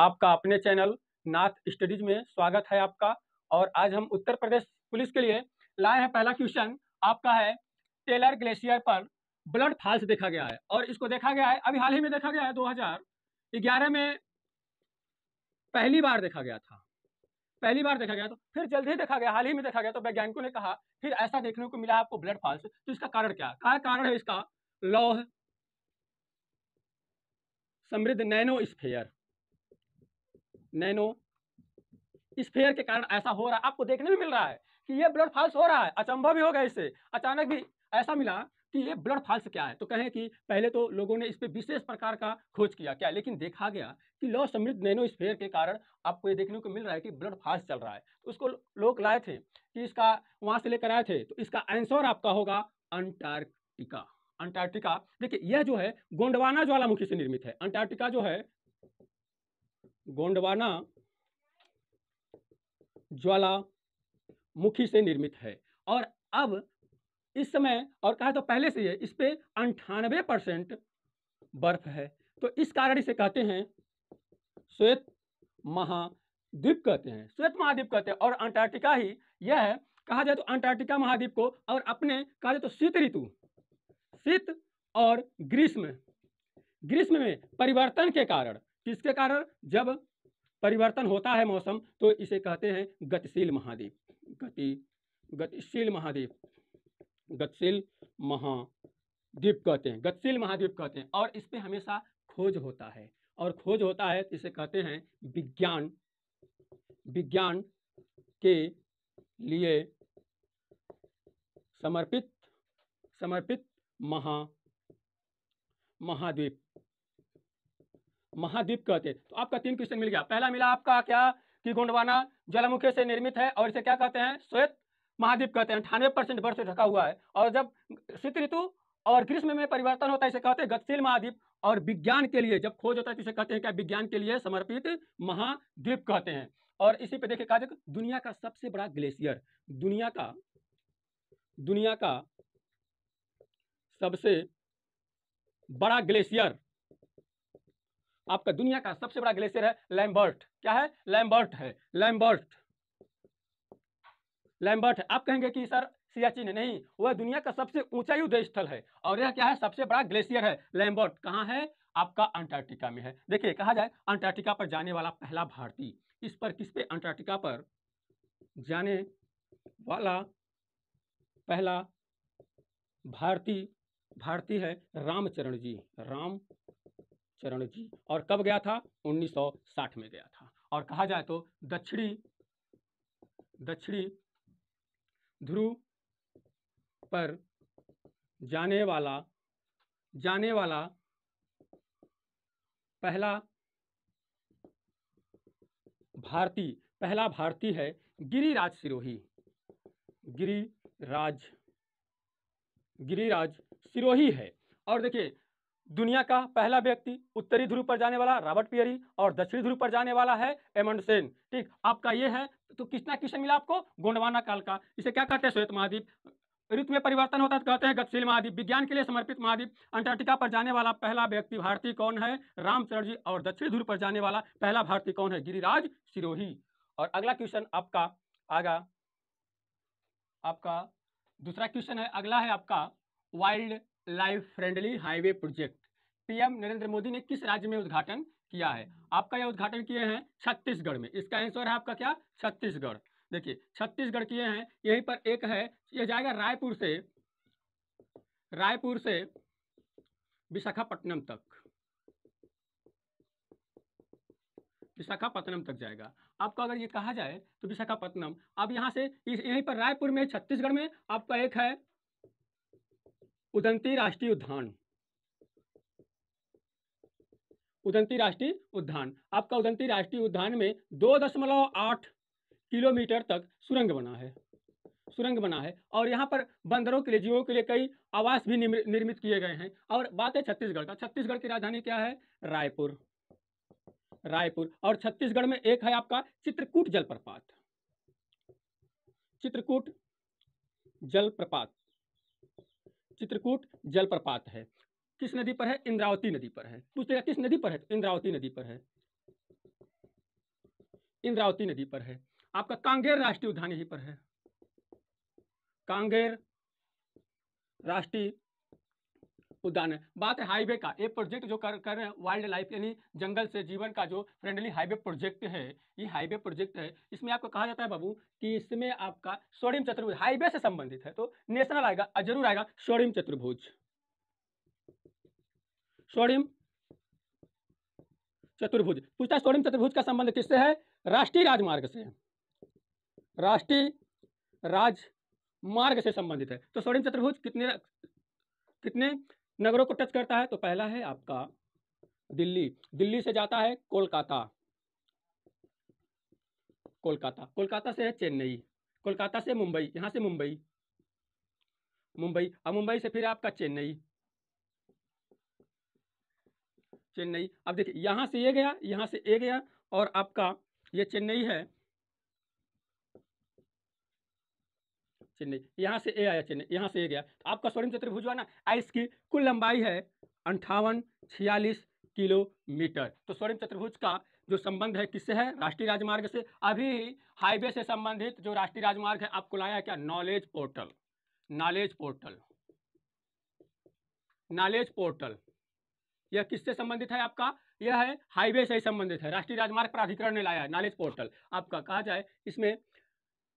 आपका अपने चैनल नाथ स्टडीज में स्वागत है आपका और आज हम उत्तर प्रदेश पुलिस के लिए लाए हैं पहला क्वेश्चन आपका है टेलर ग्लेशियर पर ब्लड फॉल्स देखा गया है और इसको देखा गया है अभी हाल ही में देखा गया है 2011 में पहली बार देखा गया था पहली बार देखा गया तो फिर जल्द ही देखा गया हाल ही में देखा गया तो वैज्ञानिकों ने कहा फिर ऐसा देखने को मिला आपको ब्लड फॉल्स तो इसका कारण क्या क्या कारण है इसका लौह समृद्ध नैनो स्फेयर नैनो स्फेयर के कारण ऐसा हो रहा है आपको देखने में मिल रहा है कि ये ब्लड फॉल्स हो रहा है अचंभव भी हो गया इससे अचानक भी ऐसा मिला कि ये ब्लड फॉल्स क्या है तो कहें कि पहले तो लोगों ने इस पर विशेष प्रकार का खोज किया क्या लेकिन देखा गया कि लो समृद्ध नैनो स्फेयर के कारण आपको ये देखने को मिल रहा है कि ब्लड फॉल्स चल रहा है तो उसको लोग लाए थे कि इसका वहाँ से लेकर आए थे तो इसका आंसर आपका होगा अंटार्कटिका अंटार्कटिका देखिए यह जो है गोंडवाना ज्वालामुखी से निर्मित है अंटार्कटिका जो है गोंडवाना ज्वाला मुखी से निर्मित है और अब इस समय और कहा तो पहले से ही इस पर अंठानवे परसेंट बर्फ है तो इस कारण इसे कहते हैं श्वेत महाद्वीप कहते हैं श्वेत महाद्वीप कहते हैं और अंटार्कटिका ही यह है कहा जाए तो अंटार्कटिका महाद्वीप को और अपने कहा जाए तो शीत ऋतु शीत और ग्रीष्म ग्रीष्म में परिवर्तन के कारण किसके कारण जब परिवर्तन होता है मौसम तो इसे कहते हैं गतिशील महाद्वीप गति गतिशील महाद्वीप गतिशील महाद्वीप कहते हैं गतिशील महाद्वीप कहते हैं और इस पर हमेशा खोज होता है और खोज होता है इसे कहते हैं विज्ञान विज्ञान के लिए समर्पित समर्पित महा महाद्वीप महाद्वीप कहते हैं तो आपका तीन क्वेश्चन मिल गया पहला मिला आपका क्या कि गोंडवाना जलमुखी से निर्मित है और इसे क्या कहते हैं श्वेत महाद्वीप कहते हैं अठानवे परसेंट बर्फ से ढका हुआ है और जब शीत ऋतु और ग्रीष्म में परिवर्तन होता है इसे कहते हैं गतिशील महाद्वीप और विज्ञान के लिए जब खोज होता है तो इसे कहते हैं क्या विज्ञान के लिए समर्पित महाद्वीप कहते हैं और इसी पे देखिए कहा दुनिया का सबसे बड़ा ग्लेशियर दुनिया का दुनिया का सबसे बड़ा ग्लेशियर आपका दुनिया का सबसे बड़ा ग्लेशियर है लैम्बर्ट क्या है लैम्बर्ट है लैम्बर्ट लैम्बर्ट आप कहेंगे कि सर सियाचिन नहीं वह दुनिया का सबसे ऊंचा युद्ध स्थल है और यह क्या है सबसे बड़ा ग्लेशियर है लैम्बर्ट कहाँ है आपका अंटार्कटिका में है देखिए कहा जाए अंटार्कटिका पर जाने वाला पहला भारतीय इस पर किस पे अंटार्कटिका पर जाने वाला पहला भारतीय भारतीय है रामचरण जी राम चरण जी और कब गया था 1960 में गया था और कहा जाए तो दक्षिणी दक्षिणी ध्रुव पर जाने वाला जाने वाला पहला भारती पहला भारती है गिरिराज सिरोही गिरिराज गिरिराज सिरोही है और देखिए दुनिया का पहला व्यक्ति उत्तरी ध्रुव पर जाने वाला रॉबर्ट पियरी और दक्षिणी ध्रुव पर जाने वाला है सेन ठीक आपका ये है तो किसना क्वेश्चन मिला आपको गोंडवाना काल का इसे क्या कहते हैं श्वेत महाद्वीप ऋतु में परिवर्तन होता है कहते हैं गतिशील महाद्वीप विज्ञान के लिए समर्पित महाद्वीप अंटार्कटिका पर जाने वाला पहला व्यक्ति भारतीय कौन है रामचरण जी और दक्षिणी ध्रुव पर जाने वाला पहला भारतीय कौन है गिरिराज सिरोही और अगला क्वेश्चन आपका आगा आपका दूसरा क्वेश्चन है अगला है आपका wild life friendly highway project PM Narendra Modi ने किस राज्य में उद्घाटन किया है आपका यह उद्घाटन किए हैं छत्तीसगढ़ में इसका आंसर है आपका क्या छत्तीसगढ़ देखिए छत्तीसगढ़ किए हैं यहीं पर एक है यह जाएगा रायपुर से रायपुर से विशाखापट्टनम तक विशाखापट्टनम तक जाएगा आपको अगर ये कहा जाए तो विशाखापट्टनम अब यहां से यहीं पर रायपुर में छत्तीसगढ़ में आपका एक है उदंती राष्ट्रीय उद्यान उदंती राष्ट्रीय उद्यान आपका उदंती राष्ट्रीय उद्यान में दो दशमलव आठ किलोमीटर तक सुरंग बना है सुरंग बना है और यहाँ पर बंदरों के लिए जीवों के लिए कई आवास भी निर्मित किए गए हैं और बात है छत्तीसगढ़ का छत्तीसगढ़ की राजधानी क्या है रायपुर रायपुर और छत्तीसगढ़ में एक है आपका चित्रकूट जलप्रपात चित्रकूट जलप्रपात चित्रकूट जलप्रपात है किस नदी पर है इंद्रावती नदी पर है पूछेगा किस नदी पर है तो इंद्रावती नदी पर है इंद्रावती नदी पर है आपका कांगेर राष्ट्रीय उद्यान यहीं पर है कांगेर राष्ट्रीय उद्यान है बात है हाईवे का ये प्रोजेक्ट जो कर कर रहे हैं वाइल्ड लाइफ यानी जंगल से जीवन का जो फ्रेंडली हाईवे प्रोजेक्ट है ये हाईवे प्रोजेक्ट है इसमें आपको कहा जाता है बाबू कि इसमें आपका स्वर्णिम चतुर्भुज हाईवे से संबंधित है तो नेशनल आएगा जरूर आएगा स्वर्णिम चतुर्भुज स्वर्णिम चतुर्भुज पूछता है स्वर्णिम चतुर्भुज का संबंध किससे है राष्ट्रीय राजमार्ग से राष्ट्रीय राजमार्ग से संबंधित है तो स्वर्णिम चतुर्भुज कितने कितने नगरों को टच करता है तो पहला है आपका दिल्ली दिल्ली से जाता है कोलकाता कोलकाता कोलकाता से है चेन्नई कोलकाता से मुंबई यहां से मुंबई मुंबई और मुंबई से फिर आपका चेन्नई चेन्नई अब देखिए यहाँ से ये गया यहाँ से ए गया और आपका ये चेन्नई है चेन्नई यहाँ से ए आया चेन्नई यहाँ से ए गया तो आपका स्वर्ण चतुर्भुज हुआ ना इसकी कुल लंबाई है अंठावन छियालीस किलोमीटर तो स्वर्ण चतुर्भुज का जो संबंध है किससे है राष्ट्रीय राजमार्ग से अभी हाईवे से संबंधित जो राष्ट्रीय राजमार्ग है आपको लाया है क्या knowledge portal knowledge portal knowledge portal यह किससे संबंधित है आपका यह है हाईवे से संबंधित है राष्ट्रीय राजमार्ग प्राधिकरण ने लाया है नॉलेज पोर्टल आपका कहा जाए इसमें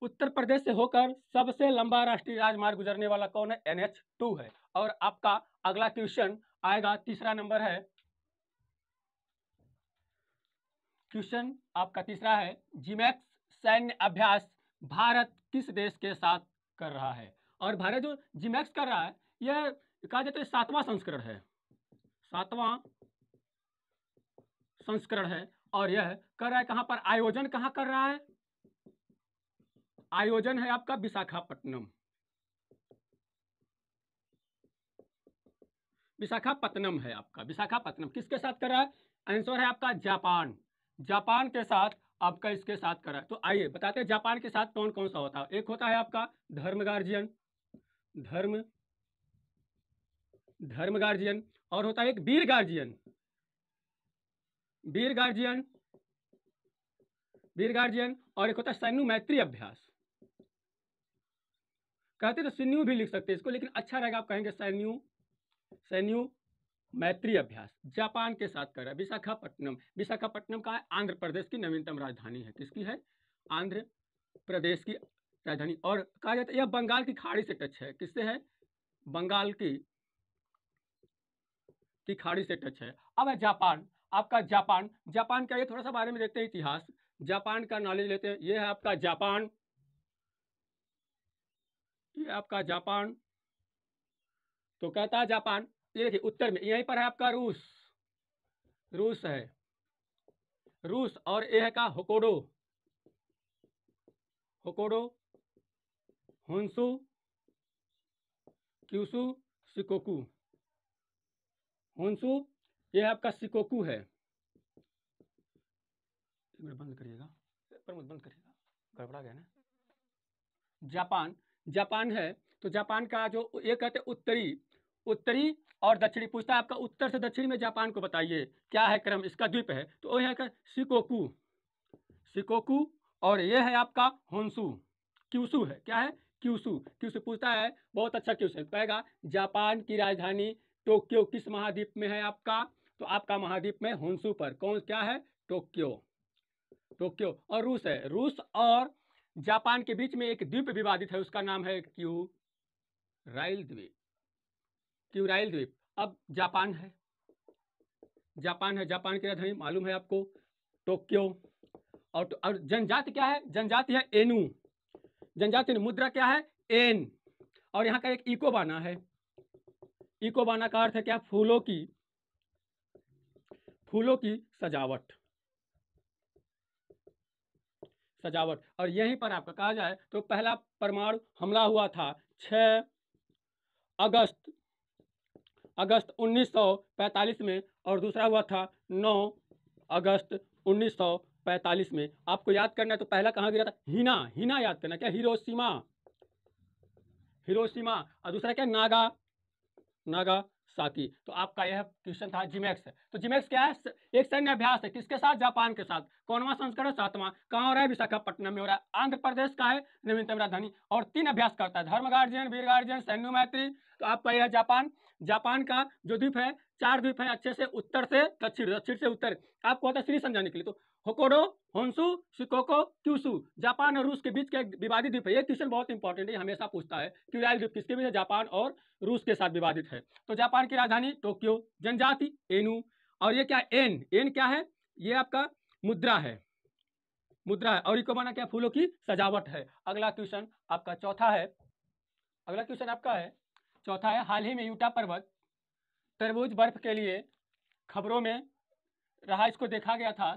उत्तर प्रदेश से होकर सबसे लंबा राष्ट्रीय राजमार्ग गुजरने वाला कौन है एन एच टू है और आपका अगला क्वेश्चन आएगा तीसरा नंबर है क्वेश्चन आपका तीसरा है जिमैक्स सैन्य अभ्यास भारत किस देश के साथ कर रहा है और भारत जो जिमैक्स कर रहा है यह कहा जाता है सातवां संस्करण है सातवां संस्करण है और यह कर रहा है कहां पर आयोजन कहां कर रहा है आयोजन है आपका विशाखापट्टनम विशाखापट्टनम है आपका विशाखापट्टनम किसके साथ कर रहा है आंसर है आपका जापान जापान के साथ आपका इसके साथ कर रहा है तो आइए बताते हैं जापान के साथ कौन कौन सा होता है एक होता है आपका धर्म गार्जियन धर्म धर्म गार्जियन और होता है एक बीर गार्जियन बीर गार्जियन बीर गार्जियन और एक होता है सैन्यू मैत्री अभ्यास कहते तो सिन्यु भी लिख सकते हैं इसको लेकिन अच्छा रहेगा आप कहेंगे सैन्यू सैन्यू मैत्री अभ्यास जापान के साथ कर रहा है विशाखापट्टनम विशाखापट्टनम का आंध्र प्रदेश की नवीनतम राजधानी है किसकी है आंध्र प्रदेश की राजधानी और कहा जाता है यह बंगाल की खाड़ी से टच है किससे है बंगाल की की खाड़ी से टच है अब है जापान आपका जापान जापान का ये थोड़ा सा बारे में देखते हैं इतिहास जापान का नॉलेज लेते हैं ये है आपका जापान ये आपका जापान तो कहता है जापान ये देखिए उत्तर में यहीं पर है आपका रूस रूस है रूस और ये है का होकोडो होकोडो हुंसू क्यूसु सिकोकू होंसू ये आपका सिकोकू है बंद करिएगा प्रमोद बंद करिएगा गड़बड़ा गया ना जापान जापान है तो जापान का जो ये कहते हैं उत्तरी उत्तरी और दक्षिणी पूछता है आपका उत्तर से दक्षिण में जापान को बताइए क्या है क्रम इसका द्वीप है तो वो है सिकोकू सिकोकू और ये है आपका होन्सु क्यूसू है क्या है क्यूसू क्यूसू पूछता है बहुत अच्छा क्यूसू कहेगा जापान की राजधानी टोक्यो किस महाद्वीप में है आपका तो आपका महाद्वीप में होंसू पर कौन क्या है टोक्यो टोक्यो और रूस है रूस और जापान के बीच में एक द्वीप विवादित है उसका नाम है क्यू राइल द्वीप क्यू राइल द्वीप अब जापान है जापान है जापान की राजधानी मालूम है आपको टोक्यो और, तो, और जनजाति क्या है जनजाति है एनु जनजाति मुद्रा क्या है एन और यहाँ का एक इको बना है इकोबाना का अर्थ है क्या फूलों की फूलों की सजावट सजावट और यहीं पर आपका कहा जाए तो पहला परमाणु हमला हुआ था 6 अगस्त अगस्त 1945 में और दूसरा हुआ था 9 अगस्त 1945 में आपको याद करना है तो पहला कहाँ गिरा था हिना हिना याद करना क्या हिरोशिमा हिरोशिमा और दूसरा क्या नागा नागा साथी तो आपका यह क्वेश्चन था जिमेक्स तो जिमेक्स क्या है एक सैन्य अभ्यास है किसके साथ जापान के साथ कौनवा संस्करण सातवा कहाँ हो रहा है विशाखापट्टनम में हो रहा है आंध्र प्रदेश का है नवीनतम राजधानी और तीन अभ्यास करता है धर्म गार्जियन वीर गार्जियन सैन्य मैत्री तो आपका यह जापान जापान का जो द्वीप है चार द्वीप है अच्छे से उत्तर से दक्षिण दक्षिण से उत्तर आपको होता है श्री समझाने के लिए तो होकोडो होन्सू शिकोको क्यूसू जापान और रूस के बीच का एक विवादित द्वीप है ये क्वेश्चन बहुत इंपॉर्टेंट है हमेशा पूछता है क्यूराइल द्वीप किसके बीच जापान और रूस के साथ विवादित है तो जापान की राजधानी टोक्यो जनजाति एनू और ये क्या एन एन क्या है ये आपका मुद्रा है मुद्रा है और इको माना क्या फूलों की सजावट है अगला क्वेश्चन आपका चौथा है अगला क्वेश्चन आपका है चौथा है हाल ही में यूटा पर्वत तरबूज बर्फ के लिए खबरों में रहा इसको देखा गया था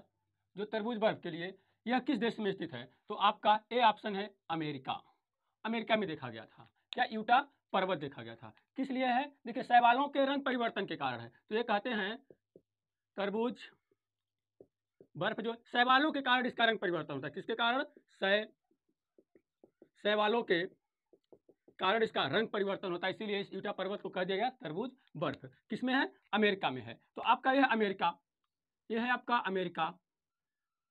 जो तरबूज बर्फ के लिए यह किस देश में स्थित है तो आपका ए ऑप्शन है अमेरिका अमेरिका में देखा गया था क्या यूटा पर्वत देखा गया था किस लिए है देखिए शैवालों के रंग परिवर्तन के कारण है तो ये कहते हैं तरबूज बर्फ जो शैवालों के कारण इसका रंग परिवर्तन होता है किसके कारण शैवालों के कारण इसका रंग परिवर्तन होता है इसीलिए इस यूटा पर्वत को कह दिया गया तरबूज बर्फ किसमें है अमेरिका में है तो आपका यह अमेरिका यह है आपका अमेरिका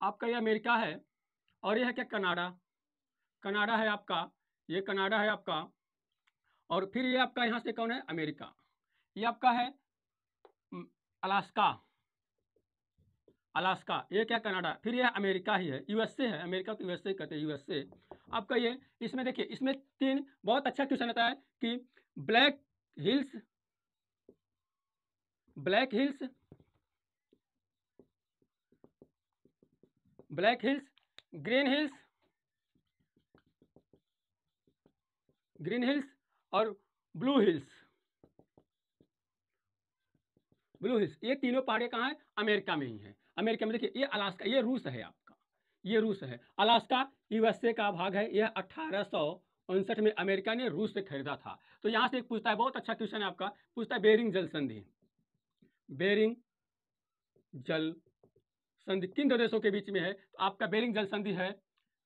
आपका ये अमेरिका है और यह है क्या कनाडा कनाडा है आपका ये कनाडा है आपका और फिर ये आपका यहाँ से कौन है अमेरिका ये आपका है अलास्का अलास्का ये क्या कनाडा फिर ये अमेरिका ही है यूएसए है अमेरिका तो यूएसए कहते हैं यूएसए आपका ये इसमें देखिए इसमें तीन बहुत अच्छा क्वेश्चन आता है कि Black Hills Black Hills Black Hills Green Hills Green Hills और ब्लू हिल्स ब्लू हिल्स ये तीनों पहाड़े कहाँ हैं अमेरिका में ही हैं अमेरिका में देखिए ये अलास्का ये रूस है आपका ये रूस है अलास्का यूएसए का भाग है यह अट्ठारह उनसठ में अमेरिका ने रूस से खरीदा था तो यहाँ से एक पूछता है बहुत अच्छा क्वेश्चन है आपका पूछता है बेरिंग जल संधि बेरिंग जल संधि किन दो देशों के बीच में है तो आपका बेरिंग जल संधि है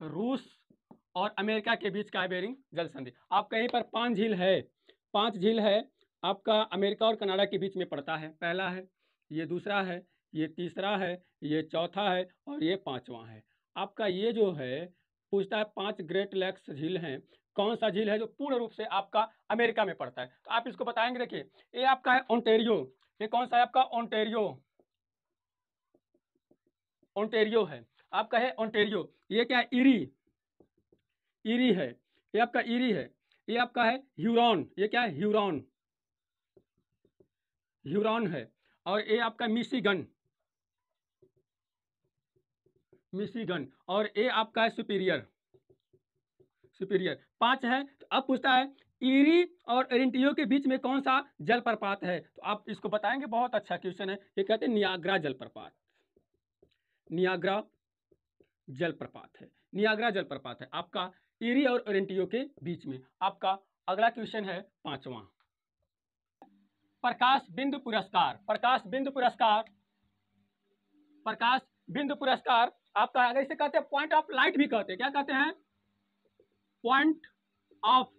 रूस और अमेरिका के बीच का है बेरिंग जल संधि आपका यहीं पर पांच झील है पांच झील है आपका अमेरिका और कनाडा के बीच में पड़ता है पहला है ये दूसरा है ये तीसरा है ये चौथा है और ये पांचवा है आपका ये जो है पूछता है पांच ग्रेट लैक्स झील हैं कौन सा झील है जो पूर्ण रूप से आपका अमेरिका में पड़ता है तो आप इसको बताएंगे देखिए ये आपका है ओंटेरियो ये कौन सा है आपका ओंटेरियो ओंटेरियो है आपका है ओंटेरियो ये क्या है इरी इरी है ये आपका इरी है ये आपका है ह्यूरॉन ये क्या है ह्यूरॉन ह्यूरॉन है और ये आपका मिशीगन मिशीगन और ये आपका है सुपीरियर सुपीरियर पांच है तो अब पूछता है ईरी और एरेंटियो के बीच में कौन सा जलप्रपात है तो आप इसको बताएंगे बहुत अच्छा क्वेश्चन है ये कहते हैं नियाग्रा जलप्रपात नियाग्रा जलप्रपात है नियाग्रा जलप्रपात है आपका एरी और ओरेंटियो के बीच में आपका अगला क्वेश्चन है पांचवा प्रकाश बिंदु पुरस्कार प्रकाश बिंदु पुरस्कार प्रकाश बिंदु पुरस्कार आपका अगर इसे कहते हैं पॉइंट ऑफ लाइट भी कहते हैं क्या कहते हैं point of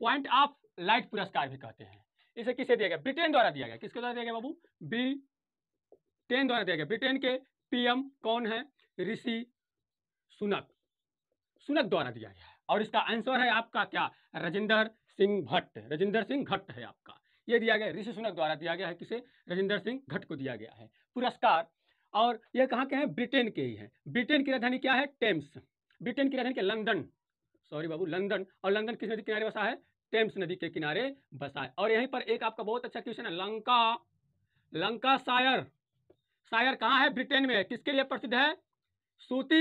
point of light पुरस्कार भी कहते हैं इसे किसे दिया गया ब्रिटेन द्वारा दिया गया किसके द्वारा दिया गया बाबू बिल ब्रिटेन द्वारा दिया गया ब्रिटेन के पीएम कौन है ऋषि सुनक सुनक द्वारा दिया गया है और इसका आंसर है आपका क्या राजेंद्र सिंह भट्ट राजेंद्र सिंह भट्ट है आपका यह दिया गया ऋषि सुनक द्वारा दिया गया है किसे राजेंद्र सिंह भट्ट को दिया गया है पुरस्कार और यह कहाँ के हैं ब्रिटेन के ही हैं ब्रिटेन की राजधानी क्या है टेम्स ब्रिटेन की राजधानी क्या लंदन सॉरी बाबू लंदन और लंदन किस नदी किनारे बसा है टेम्स नदी के किनारे बसा है और यहीं पर एक आपका बहुत अच्छा क्वेश्चन है लंका लंका सायर शायर कहाँ है ब्रिटेन में किसके लिए प्रसिद्ध है सूती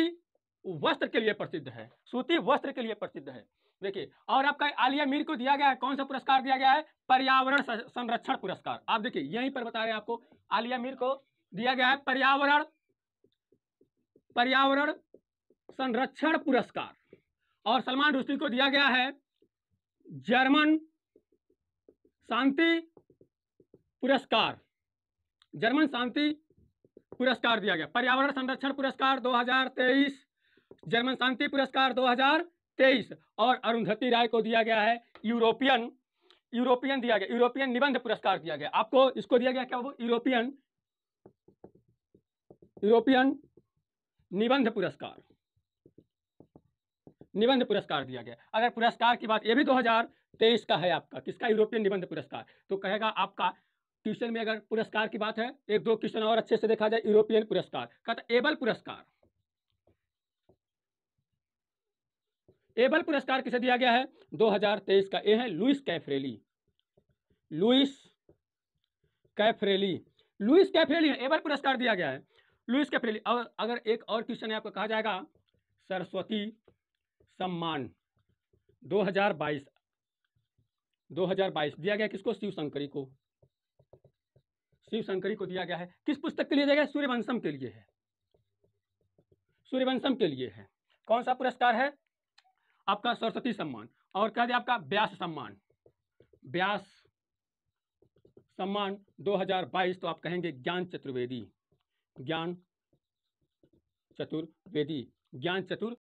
वस्त्र के लिए प्रसिद्ध है सूती वस्त्र के लिए प्रसिद्ध है देखिए और आपका आलिया मीर को दिया गया है कौन सा पुरस्कार दिया गया है पर्यावरण संरक्षण पुरस्कार आप देखिए यहीं पर बता रहे हैं आपको आलिया मीर को दिया गया है पर्यावरण पर्यावरण संरक्षण पुरस्कार और सलमान रुश्दी को दिया गया है जर्मन शांति पुरस्कार जर्मन शांति पुरस्कार दिया गया पर्यावरण संरक्षण पुरस्कार 2023 जर्मन शांति पुरस्कार 2023 और अरुंधति राय को दिया गया है यूरोपियन यूरोपियन दिया गया यूरोपियन निबंध पुरस्कार दिया गया आपको इसको दिया गया क्या वो यूरोपियन यूरोपियन निबंध पुरस्कार निबंध पुरस्कार दिया गया अगर पुरस्कार की बात ये भी 2023 का है आपका किसका यूरोपियन निबंध पुरस्कार तो कहेगा आपका क्वेश्चन में अगर पुरस्कार की बात है एक दो क्वेश्चन और अच्छे से देखा जाए यूरोपियन पुरस्कार कहता एबल पुरस्कार एबल पुरस्कार किसे दिया गया है 2023 का ए है Luis Caffarelli Luis Caffarelli Luis Caffarelli Abel पुरस्कार दिया गया है लुइस कैफरेली और अगर एक और क्वेश्चन है आपको कहा जाएगा सरस्वती सम्मान 2022 2022 दिया गया किसको शिव शंकरी को शिव शंकरी को दिया गया है किस पुस्तक के लिए दिया गया सूर्यवंशम के लिए है सूर्यवंशम के लिए है कौन सा पुरस्कार है आपका सरस्वती सम्मान और कह दिया आपका व्यास सम्मान व्यास सम्मान 2022 तो आप कहेंगे ज्ञान चतुर्वेदी ज्ञान चतुर्वेदी ज्ञान चतुर